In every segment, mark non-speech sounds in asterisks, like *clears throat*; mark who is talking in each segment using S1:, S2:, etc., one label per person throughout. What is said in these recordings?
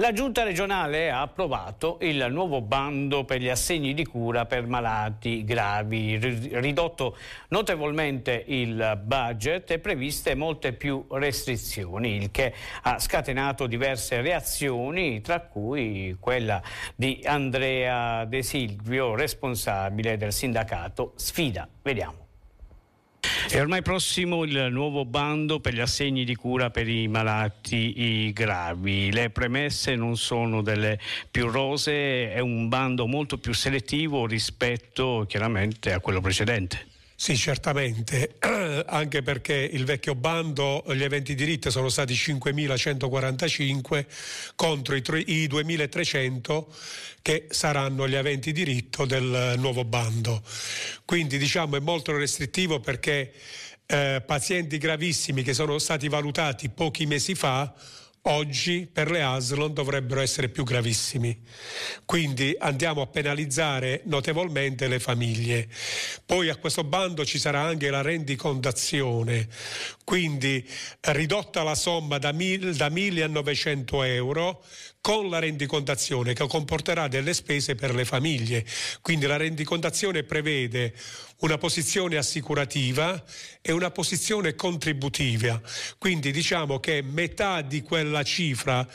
S1: La giunta regionale ha approvato il nuovo bando per gli assegni di cura per malati gravi, ridotto notevolmente il budget e previste molte più restrizioni, il che ha scatenato diverse reazioni, tra cui quella di Andrea De Silvio, responsabile del sindacato Sfida. Vediamo. È ormai prossimo il nuovo bando per gli assegni di cura per i malati gravi. Le premesse non sono delle più rose, è un bando molto più selettivo rispetto chiaramente a quello precedente.
S2: Sì, certamente, *clears throat* anche perché il vecchio bando, gli eventi di diritto sono stati 5.145 contro i, 2.300 che saranno gli eventi di diritto del nuovo bando. Quindi diciamo è molto restrittivo perché eh, pazienti gravissimi che sono stati valutati pochi mesi fa oggi per le ASL dovrebbero essere più gravissimi. Quindi andiamo a penalizzare notevolmente le famiglie. Poi a questo bando ci sarà anche la rendicondazione quindi ridotta la somma da 1.000 a 900 euro con la rendicontazione che comporterà delle spese per le famiglie. Quindi la rendicontazione prevede una posizione assicurativa e una posizione contributiva. Quindi diciamo che metà di quella cifra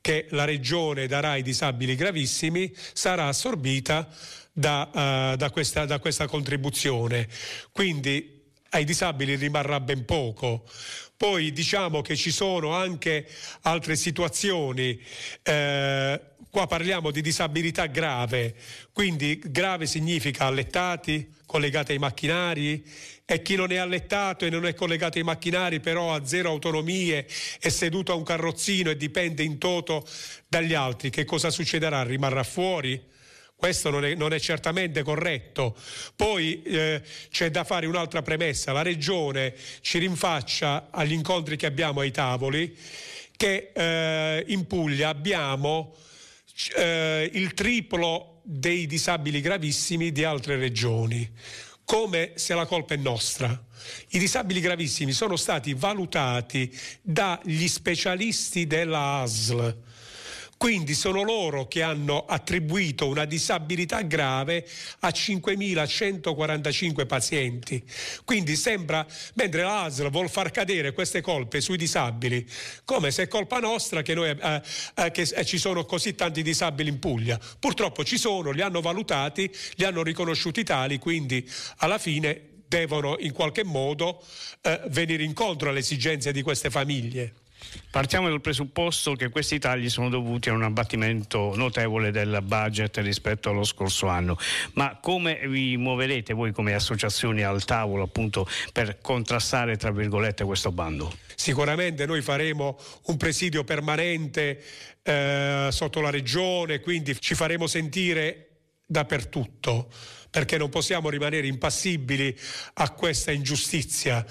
S2: che la Regione darà ai disabili gravissimi sarà assorbita da, uh, da, questa, da questa contribuzione. Quindi ai disabili rimarrà ben poco. Poi diciamo che ci sono anche altre situazioni, eh, qua parliamo di disabilità grave, quindi grave significa allettati, collegati ai macchinari e chi non è allettato e non è collegato ai macchinari però ha zero autonomie, è seduto a un carrozzino e dipende in toto dagli altri, che cosa succederà? Rimarrà fuori? Questo non è, non è certamente corretto. Poi eh, c'è da fare un'altra premessa. La Regione ci rinfaccia agli incontri che abbiamo ai tavoli che eh, in Puglia abbiamo eh, il triplo dei disabili gravissimi di altre regioni, come se la colpa è nostra. I disabili gravissimi sono stati valutati dagli specialisti della ASL quindi sono loro che hanno attribuito una disabilità grave a 5.145 pazienti. Quindi sembra, mentre l'ASL vuol far cadere queste colpe sui disabili, come se è colpa nostra che, noi, eh, eh, che eh, ci sono così tanti disabili in Puglia. Purtroppo ci sono, li hanno valutati, li hanno riconosciuti tali, quindi alla fine devono in qualche
S1: modo eh, venire incontro alle esigenze di queste famiglie. Partiamo dal presupposto che questi tagli sono dovuti a un abbattimento notevole del budget rispetto allo scorso anno, ma come vi muoverete voi come associazioni al tavolo appunto per contrastare tra virgolette questo bando? Sicuramente noi faremo un presidio
S2: permanente eh, sotto la regione, quindi ci faremo sentire dappertutto perché non possiamo rimanere impassibili a questa ingiustizia.